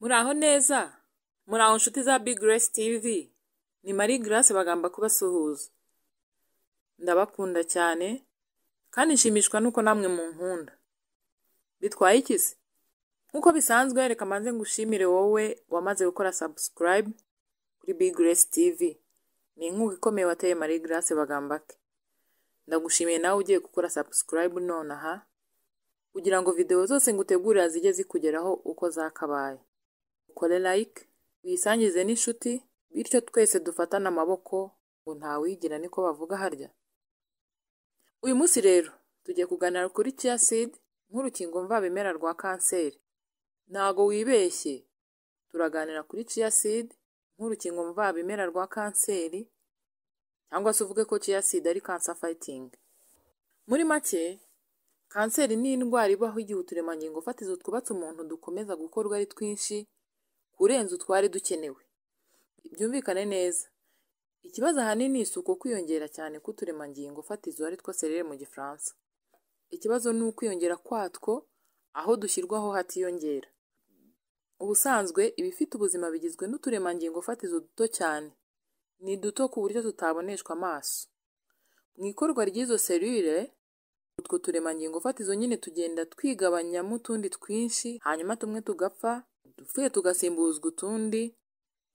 Muraho neza muraho nshuti za Big Grace TV ni Marie Grace bagamba kubasuhuza ndabakunda cyane kandi nshimishwa nuko namwe mu nkunda bitwaye ikizi nkuko bisanzwe reka mbanze ngushimire wowe wamaze gukora subscribe kuri Big Grace TV ni inkunga ikomeye wateye Marie Grace ke ndagushimiye nawe ugiye gukora subscribe nonaha kugira ngo videwo zose ngutegurira zijye zikugeraho uko zakabaye ukore like wisangize n'inshuti bityo twese dufatane amaboko ngo ntawigira niko bavuga harya uyu munsi rero tugiye kuganira kuri chia seed nk'urukingo mvabimera rwa kanseri ntago wibeshye turaganira kuri chia seed nk'urukingo mvabimera rwa kanseri cyangwa se uvuge ko chia ari cancer fighting muri make kanseri ni indwara ibaho igihe uturemangingo fatizo twubatse umuntu dukomeza gukorwa ari twinshi kurenza utwari dukenewe. Byumvikane neza, ikibazo ahanini si uko kwiyongera cyane k'uturemangingo fatizo ari two serire mu Gifaransa. Ikibazo ni ukwiyongera kwatwo aho dushyirwaho hatiyongera. Ubusanzwe ibifite ubuzima bigizwe n'uturemangingo fatizo duto cyane, ni duto ku buryo tutaboneshwa amaso. Mu ikorwa ry'izo serire, utwo turemangingo fatizo nyine tugenda twigabanyamo utundi twinshi, hanyuma tumwe tugapfa, udupfuye tugasimbuzwa utundi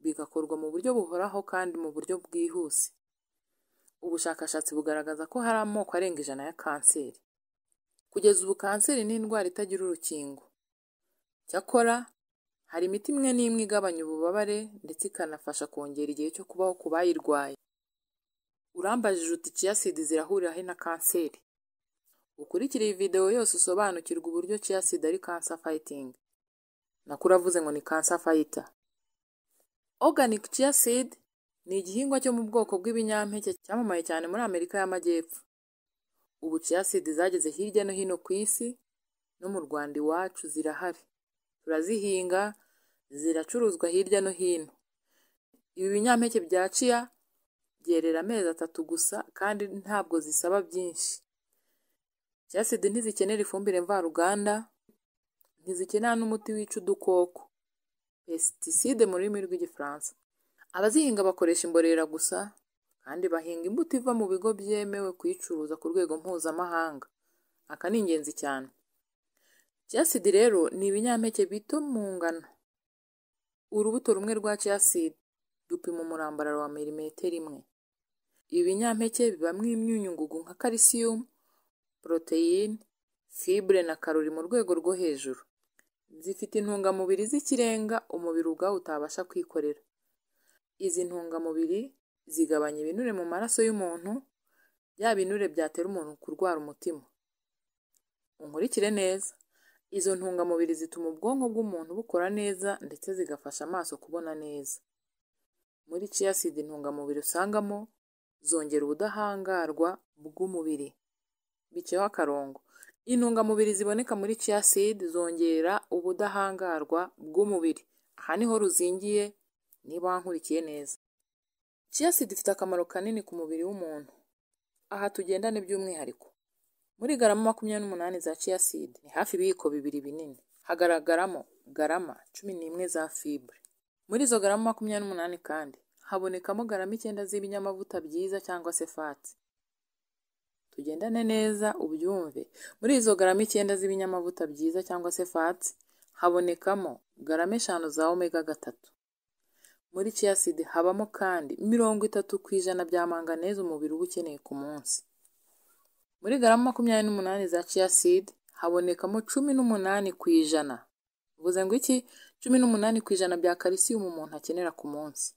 bigakorwa mu buryo buhoraho kandi mu buryo bwihuse. Ubushakashatsi bugaragaza ko hari amoko arenga ijana ya kanseri. Kugeza ubu kanseri ni indwara itagira urukingo. Cyakora hari imiti imwe n'imwe igabanya ububabare ndetse ikanafasha kongera igihe cyo kubaho ku bayirwaye. Urambajije uti ciyasidi zirahurira he na kanseri? Ukurikire iyi videwo yose usobanukirwa uburyo ciyasidi ari cancer fighting. nakura avuze ngo ni cancer fighter organic chia seed ni igihingwa cyo mu bwoko bw'ibinyampeke cyamamaye cyane muri Amerika y'Amajyepfo ubu chia seed zageze hirya no hino ku isi no mu Rwanda iwacu zirahari turazihinga ziracuruzwa hirya no hino ibi binyampeke bya chia byerera amezi atatu gusa kandi ntabwo zisaba byinshi chia seed ntizikenera ifumbire mvaruganda ntizikenera n'umuti wica udukoko pesticide mu rurimi rw'igifaransa abazihinga bakoresha imborera gusa kandi bahinga imbuto iva mu bigo byemewe kuyicuruza ku rwego mpuzamahanga aka ni ingenzi cyane cyasidi rero ni ibinyampeke bito mu ngano urubuto rumwe rwa cyasidi dupima umurambararo wa milimetero imwe ibinyampeke bibamo imyunyungugu nka kalisiyumu poroteyine fibure na karori mu rwego rwo hejuru zifite intungamubiri z'ikirenga umubiri ubwawo utabasha kwikorera. Izi ntungamubiri zigabanya ibinure mu maraso y'umuntu, bya binure byatera umuntu kurwara umutima. Unkurikire neza, izo ntungamubiri zituma ubwonko bw'umuntu bukora neza ndetse zigafasha amaso kubona neza. Muri ciya intungamubiri usangamo zongera ubudahangarwa bw'umubiri. Biceho akarongo Intungamubiri ziboneka muri chia seed zongera ubudahangarwa bw'umubiri, aha niho ruzingiye niba wankurikiye neza. Chia seed ifite akamaro kanini ku mubiri w'umuntu, aha tugendane by'umwihariko, muri garama makumyabiri n'umunani za chia seed ni hafi ibiyiko bibiri binini, hagaragaramo garama cumi n'imwe za fibre, muri izo garama makumyabiri kandi habonekamo garama icyenda z'ibinyamavuta byiza cyangwa se fati, tugendane neza ubyumve muri izo garama icyenda z'ibinyamavuta byiza cyangwa se fatsi habonekamo garama eshanu za omega gatatu muri ciyaside habamo kandi mirongo itatu ku ijana bya manganeze umubiri uba ukeneye ku munsi muri garama makumyabiri n'umunani za ciyaside habonekamo cumi n'umunani ku ijana bivuze ngo iki cumi n'umunani ku ijana bya kalisiyumu umuntu akenera ku munsi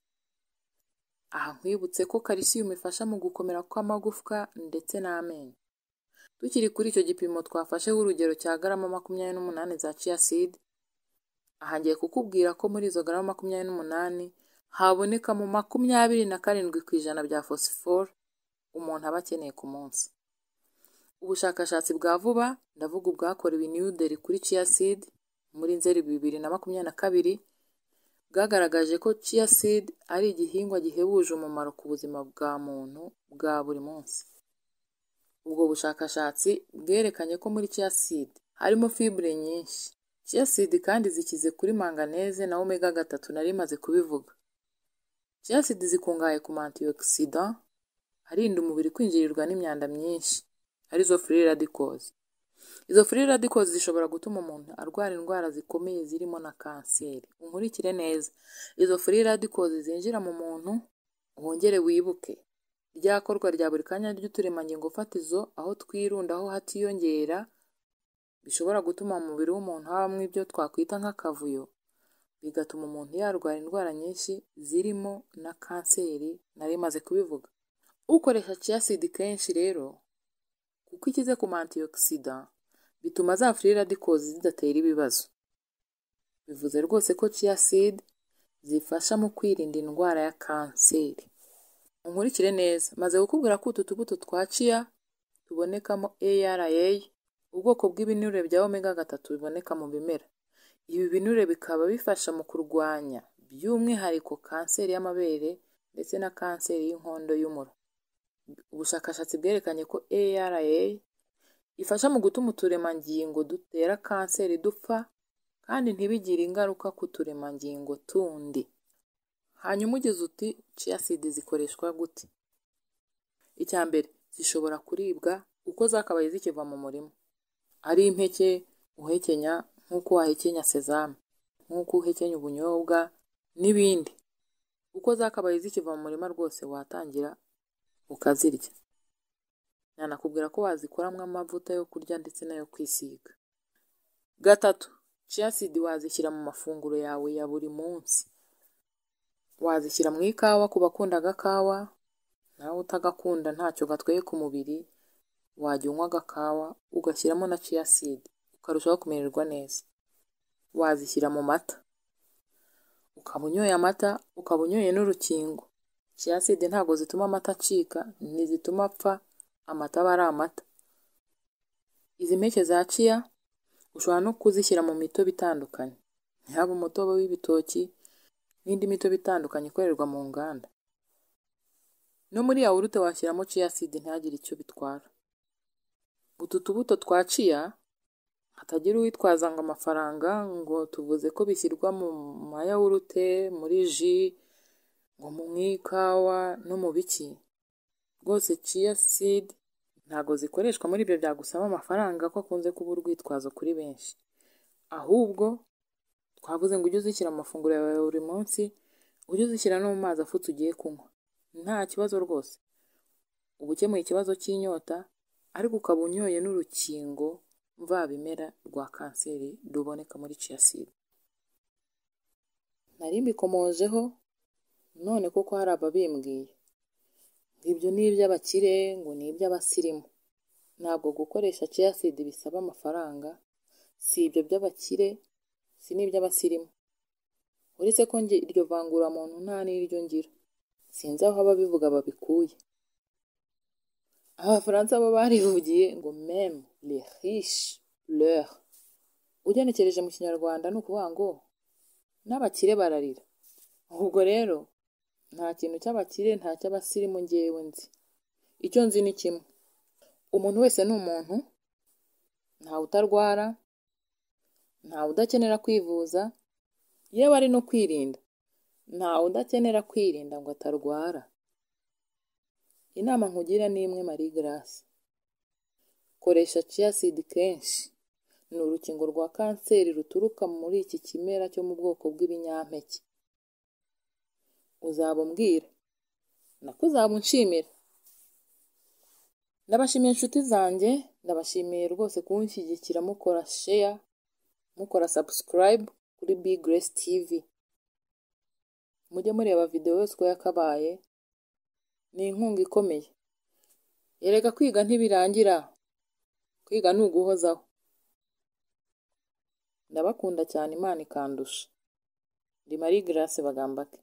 Aha nkwibutse ko calcium ifasha mu gukomera kw'amagufwa ndetse n'amenyo. Tukiri kuri icyo gipimo twafasheho urugero cya garama makumyabiri n'umunani za chia seed, aha ngiye kukubwira ko muri izo garama makumyabiri n'umunani mu makumyabiri na karindwi ku ijana bya phosphore umuntu aba akeneye ku munsi. Ubushakashatsi bwa vuba ndavuga ubwakorewe i New Delhi kuri chia seed muri Nzeri bibiri na makumyabiri na kabiri bwagaragaje ko chia seed ari igihingwa gihebuje umumaro ku buzima bwa muntu bwa buri munsi. Ubwo bushakashatsi bwerekanye ko muri chia seed harimo fibre nyinshi. Chia seed kandi zikize kuri manganese na omega gatatu nari maze kubivuga. Chia seed zikungahaye ku ma antioxidant arinda umubiri kwinjirirwa n'imyanda myinshi, arizo free radicals. Izo free Fluriraducose zishobora gutuma umuntu arwara indwara zikomeye zirimo na kanseri. Unkurikire neza. Izo Fluriraducose zinjira mu muntu, wongere wibuke. ryakorwa rya buri kanya ry'uturemangingo fatizo aho twirunda aho hatiyongera, bishobora gutuma mu mubiri w'umuntu habamo ibyo twakwita nk'akavuyo, bigatuma umuntu yarwara indwara nyinshi zirimo na kanseri, nari maze kubivuga. Ukoresha Chiaside kenshi rero kuko ikize ku ma bituma za free radicals zidatera ibibazo bivuze rwose ko chia seed zifasha mu kwirinda indwara ya kanseri unkurikire neza maze kukubwira ko utu tubuto twa chia tubonekamo ARA ubwoko bw'ibinure bya omega gatatu biboneka mu bimera ibi binure bikaba bifasha mu kurwanya by'umwihariko kanseri y'amabere ndetse na kanseri y'inkondo y’umuro Ubushakashatsi bwerekanye ko ARA ifasha mu gutuma uturemangingo dutera kanseri dupfa kandi ntibigire ingaruka ku turemangingo tundi. Hanyuma ugize uti chia seed zikoreshwa gute? Icya mbere, zishobora kuribwa uko zakabaye zikiva mu murima. Ari impeke uhekenya nk'uko wahekenya sezame, nk'uko uhekenya ubunyobwa n'ibindi. Uko zakabaye zikiva mu murima rwose watangira ukazirya nanakubwira ko wazikoramo amavuta yo kurya ndetse n'ayo kwisiga gatatu ciyasidi wazishyira mu mafunguro yawe ya buri munsi wazishyira mu ikawa ku bakunda agakawa nawe utagakunda ntacyo gatweye ku mubiri wajya unywa agakawa ugashyiramo na ciyasidi ukarushaho kumererwa neza wazishyira mu mata ukaba unyoye amata ukaba unyoye n'urukingo Siyaside ntago zituma amata acika, zituma apfa, amata aba ari amata. Izi mpeke za ciya ushobora no kuzishyira mu mito bitandukanye yaba umutobe w'ibitoki n'indi mito bitandukanye ikorerwa mu nganda. No muri yawurute washyiramo ciyaside ntihagire icyo bitwara. Utu tubuto twa ciya hatagira uwitwaza ngo amafaranga ngo tuvuze ko bishyirwa mu mayawurute, muri ji ngo mu ikawa no mu biki rwose ciya sidi ntago zikoreshwa muri ibyo byagusaba amafaranga ko akunze kuba urwitwazo kuri benshi ahubwo twavuze ngo ujye uzishyira mu yawe buri munsi ujye uzishyira no mu mazi afutse ugiye kunywa nta kibazo rwose uba ukemuye ikibazo cy'inyota ariko ukaba unyoye n'urukingo mvabimera rwa kanseri ruboneka muri ciya sidi nari mbikomojeho none kuko hari ababimbwiye ngo ibyo ni iby'abakire ngo ni iby'abasirimu ntabwo gukoresha ceyasidi bisaba amafaranga si ibyo by'abakire si n'iby'abasirimu uretse ko njye iryo vanguramuntu nta n'iryo ngira sinzi aho ababivuga babikuye abafaransa bo barivugiye ngo meme le riche leur ugenekereje mu kinyarwanda ni ukuvuga ngo n'abakire bararira ubwo rero nta kintu cy'abakire nta cy'abasirimu ngewe nzi icyo nzi ni kimwe umuntu wese ni umuntu ntawe utarwara ntawe udakenera kwivuza yewe ari no kwirinda ntawe udakenera kwirinda ngo atarwara inama nkugira ni imwe mari garasi koresha ciyasidi kenshi ni urukingo rwa kanseri ruturuka muri iki kimera cyo mu bwoko bw'ibinyampeke uzaba umbwira nako uzaba ndabashimiye inshuti zanjye ndabashimiye rwose kunshyigikira mukora sheya mukora sabusikarayibu kuri bigiresi tivi mujye mureba videwo yose uko yakabaye ni inkunga ikomeye erega kwiga ntibirangira kwiga ni uguhozaho ndabakunda cyane imana ikandusha ndi marie grace bagambake